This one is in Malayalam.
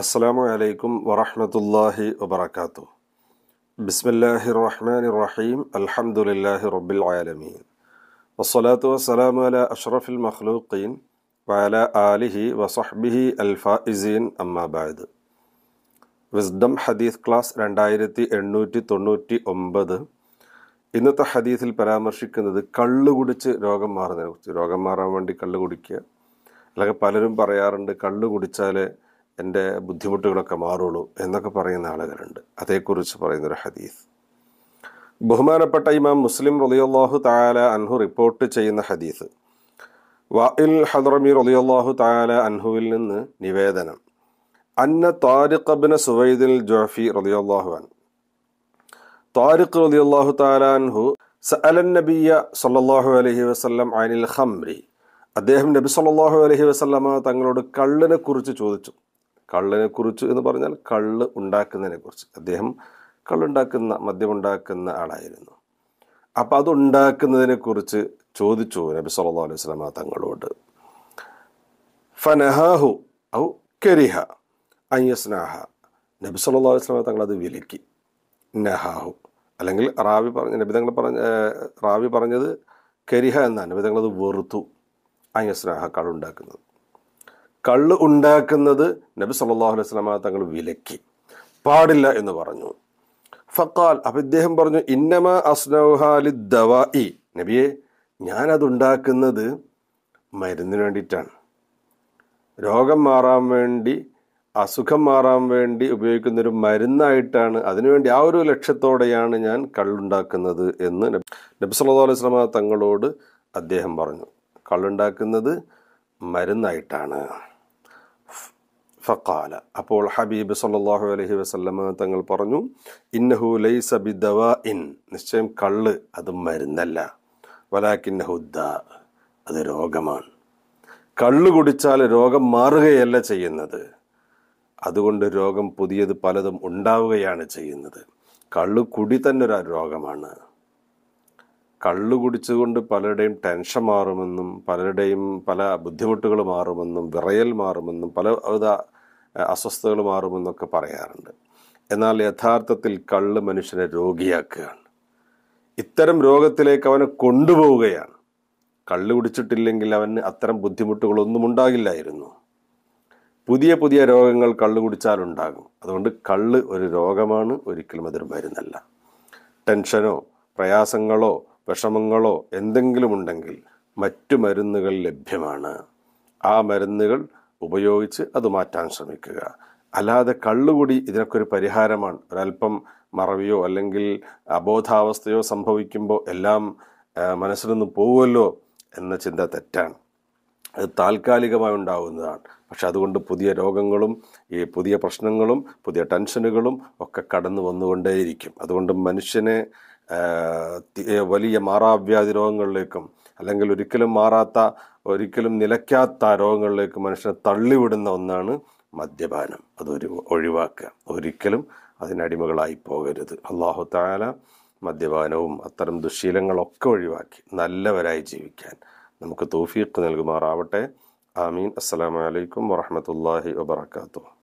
അസ്സാം വലൈക്കും വറഹമത്തല്ലാഹി വാത്തു ബിസ്മില്ലാഹി റഹ്മാൻ റഹീം അലഹമുല്ലാഹി റബ്ബിൽ ആലമീൻ വസ്സലാത്തു വസ്സലാമു അല അഷ്റഫുൽ മഖ്ലൂഖീൻ വഅല ആലിഹി വസഹ്ബിഹി അൽഫാഇസീൻ അമ്മാബാദ് വിസ്ഡം ഹദീസ് ക്ലാസ് രണ്ടായിരത്തി എണ്ണൂറ്റി തൊണ്ണൂറ്റി ഒമ്പത് ഇന്നത്തെ ഹദീസിൽ പരാമർശിക്കുന്നത് കള്ളു കുടിച്ച് രോഗം മാറുന്നതിനെ കുറിച്ച് രോഗം മാറാൻ വേണ്ടി കള്ളു കുടിക്കുക അല്ലെങ്കിൽ പലരും പറയാറുണ്ട് കള്ളു കുടിച്ചാൽ എൻ്റെ ബുദ്ധിമുട്ടുകളൊക്കെ മാറുള്ളൂ എന്നൊക്കെ പറയുന്ന ആളുകളുണ്ട് അതേക്കുറിച്ച് പറയുന്നൊരു ഹദീസ് ബഹുമാനപ്പെട്ട ഇമാം മുസ്ലിം റലിയല്ലാഹു താല അൻഹു റിപ്പോർട്ട് ചെയ്യുന്ന ഹദീസ് വാഇൽ ഹദറമി റലിയല്ലാഹു താല അൻഹുവിൽ നിന്ന് നിവേദനം അന്ന താരിഖബിൻ സുവൈദിൽ ജോഫി റലിയല്ലാഹു അൻ താരിഖ് റലിയല്ലാഹു താല അൻഹു സഅലൻ നബിയ സല്ലാഹു അലഹി വസല്ലം അനിൽ ഖംരി അദ്ദേഹം നബി സല്ലാഹു അലഹി വസല്ലമ തങ്ങളോട് കള്ളിനെ കുറിച്ച് ചോദിച്ചു കുറിച്ച് എന്ന് പറഞ്ഞാൽ കള്ള് കുറിച്ച് അദ്ദേഹം കള്ളുണ്ടാക്കുന്ന മദ്യമുണ്ടാക്കുന്ന ആളായിരുന്നു അപ്പോൾ കുറിച്ച് ചോദിച്ചു നബി സല്ലു അലൈഹി സ്വലാമ തങ്ങളോട് ഫനഹാഹു ഔ കരിഹ അയ്യസ്നാഹ നബി സല്ലു അലൈഹി സ്വലാമ തങ്ങൾ അത് വിലക്കി നഹാഹു അല്ലെങ്കിൽ റാവി പറഞ്ഞ നബി തങ്ങൾ പറഞ്ഞ റാവി പറഞ്ഞത് കരിഹ എന്നാണ് നബി തങ്ങളത് വെറുത്തു അയ്യസ്നാഹ കള്ളുണ്ടാക്കുന്നത് കള്ള് ഉണ്ടാക്കുന്നത് നബി സല്ലാഹു അലൈഹി സ്വലാമ തങ്ങൾ വിലക്കി പാടില്ല എന്ന് പറഞ്ഞു ഫക്കാൽ അപ്പം ഇദ്ദേഹം പറഞ്ഞു ഇന്നമ അസ്നൗഹാലി ദവാഇ നബിയെ ഞാനതുണ്ടാക്കുന്നത് മരുന്നിന് വേണ്ടിയിട്ടാണ് രോഗം മാറാൻ വേണ്ടി അസുഖം മാറാൻ വേണ്ടി ഉപയോഗിക്കുന്ന ഒരു മരുന്നായിട്ടാണ് അതിനുവേണ്ടി ആ ഒരു ലക്ഷ്യത്തോടെയാണ് ഞാൻ കള്ളുണ്ടാക്കുന്നത് എന്ന് നബി സല്ലാ അലൈഹി സ്വലാമ തങ്ങളോട് അദ്ദേഹം പറഞ്ഞു കള്ളുണ്ടാക്കുന്നത് മരുന്നായിട്ടാണ് ഫക്കാല അപ്പോൾ ഹബീബ് സല്ലാഹു അലഹി വസ്ലമ തങ്ങൾ പറഞ്ഞു ഇന്നഹു ലൈസ ബിദവ ഇൻ നിശ്ചയം കള്ള് അത് മരുന്നല്ല വലാക്കിന്നഹുദ്ദ അത് രോഗമാണ് കള്ള് കുടിച്ചാൽ രോഗം മാറുകയല്ല ചെയ്യുന്നത് അതുകൊണ്ട് രോഗം പുതിയത് പലതും ഉണ്ടാവുകയാണ് ചെയ്യുന്നത് കള്ളു കുടി തന്നെ ഒരു രോഗമാണ് കള്ളു കുടിച്ചുകൊണ്ട് പലരുടെയും ടെൻഷൻ മാറുമെന്നും പലരുടെയും പല ബുദ്ധിമുട്ടുകൾ മാറുമെന്നും വിറയൽ മാറുമെന്നും വിധ അസ്വസ്ഥതകൾ മാറുമെന്നൊക്കെ പറയാറുണ്ട് എന്നാൽ യഥാർത്ഥത്തിൽ കള്ള് മനുഷ്യനെ രോഗിയാക്കുകയാണ് ഇത്തരം രോഗത്തിലേക്ക് അവനെ കൊണ്ടുപോവുകയാണ് കള്ളു കുടിച്ചിട്ടില്ലെങ്കിൽ അവന് അത്തരം ബുദ്ധിമുട്ടുകളൊന്നും ഉണ്ടാകില്ലായിരുന്നു പുതിയ പുതിയ രോഗങ്ങൾ കള്ളു കുടിച്ചാലുണ്ടാകും അതുകൊണ്ട് കള്ള് ഒരു രോഗമാണ് ഒരിക്കലും അതൊരു മരുന്നല്ല ടെൻഷനോ പ്രയാസങ്ങളോ വിഷമങ്ങളോ എന്തെങ്കിലും ഉണ്ടെങ്കിൽ മറ്റു മരുന്നുകൾ ലഭ്യമാണ് ആ മരുന്നുകൾ ഉപയോഗിച്ച് അത് മാറ്റാൻ ശ്രമിക്കുക അല്ലാതെ കള്ളുകൂടി ഇതിനൊക്കെ ഒരു പരിഹാരമാണ് ഒരല്പം മറവിയോ അല്ലെങ്കിൽ അബോധാവസ്ഥയോ സംഭവിക്കുമ്പോൾ എല്ലാം മനസ്സിൽ നിന്ന് പോകുമല്ലോ എന്ന ചിന്ത തെറ്റാണ് അത് താൽക്കാലികമായി ഉണ്ടാകുന്നതാണ് പക്ഷെ അതുകൊണ്ട് പുതിയ രോഗങ്ങളും ഈ പുതിയ പ്രശ്നങ്ങളും പുതിയ ടെൻഷനുകളും ഒക്കെ കടന്നു വന്നുകൊണ്ടേയിരിക്കും അതുകൊണ്ട് മനുഷ്യനെ വലിയ മാറാവ്യാധി രോഗങ്ങളിലേക്കും അല്ലെങ്കിൽ ഒരിക്കലും മാറാത്ത ഒരിക്കലും നിലയ്ക്കാത്ത രോഗങ്ങളിലേക്ക് മനുഷ്യനെ തള്ളിവിടുന്ന ഒന്നാണ് മദ്യപാനം അതൊരു ഒഴിവാക്കുക ഒരിക്കലും അതിനടിമകളായി പോകരുത് അള്ളാഹു താല മദ്യപാനവും അത്തരം ദുശീലങ്ങളൊക്കെ ഒഴിവാക്കി നല്ലവരായി ജീവിക്കാൻ നമുക്ക് തോഫീക്ക് നൽകുമാറാവട്ടെ ആമീൻ അസ്സലാമലൈക്കും വറഹമത്തല്ലാഹി വബർക്കാത്തു